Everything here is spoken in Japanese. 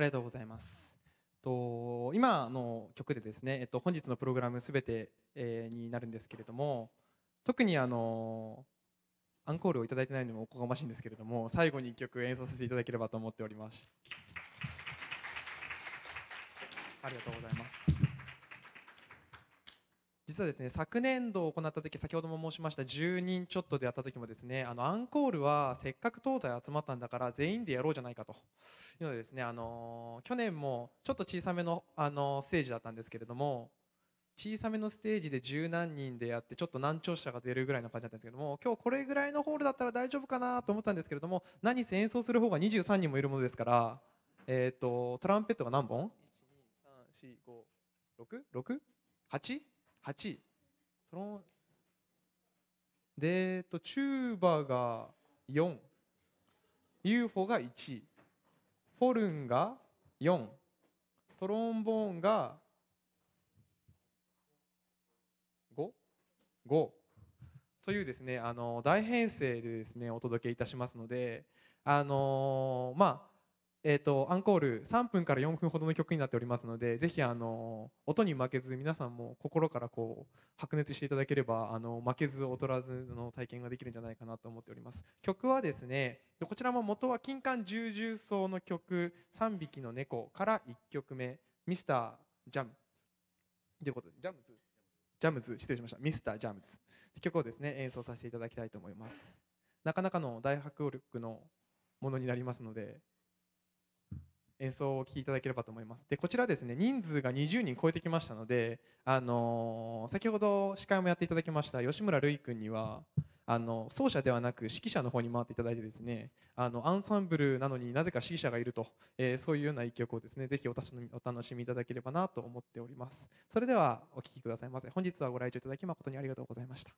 ありがとうございます。と今の曲でですね、えっと、本日のプログラムすべて、えー、になるんですけれども特にあのアンコールを頂いてないのもおこがましいんですけれども最後に1曲演奏させていただければと思っております。ありがとうございます。はですね昨年度行った時先ほども申しました10人ちょっとでやった時もですねあのアンコールはせっかく東西集まったんだから全員でやろうじゃないかというのでですねあの去年もちょっと小さめのあのステージだったんですけれども小さめのステージで十何人でやってちょっと難聴者が出るぐらいの感じだったんですけども今日これぐらいのホールだったら大丈夫かなと思ったんですけれども何せ演奏する方が23人もいるものですから、えーと、とトランペットが何本 ?1234566?8? 8位そので、えっと、チューバが4 UFO が1フォルンが4トロンボーンが 5? というですねあの大編成でですねお届けいたしますのであのまあえーと、アンコール3分から4分ほどの曲になっておりますのでぜひあの音に負けず皆さんも心からこう白熱していただければあの負けず劣らずの体験ができるんじゃないかなと思っております曲はですねこちらも元は金管重々奏の曲「3匹の猫」から1曲目「ミスタージャム」ということでジャムズジャムズ失礼しましたミスタージャムズ曲をですね演奏させていただきたいと思いますなかなかの大迫力のものになりますので演奏をお聴きいただければと思います。でこちらですね人数が20人超えてきましたので、あのー、先ほど司会もやっていただきました吉村るい君にはあの奏者ではなく指揮者の方に回っていただいてですねあのアンサンブルなのになぜか指揮者がいると、えー、そういうような一曲をですねぜひお楽しみいただければなと思っておりますそれではお聴きくださいませ本日はご来場いただき誠にありがとうございました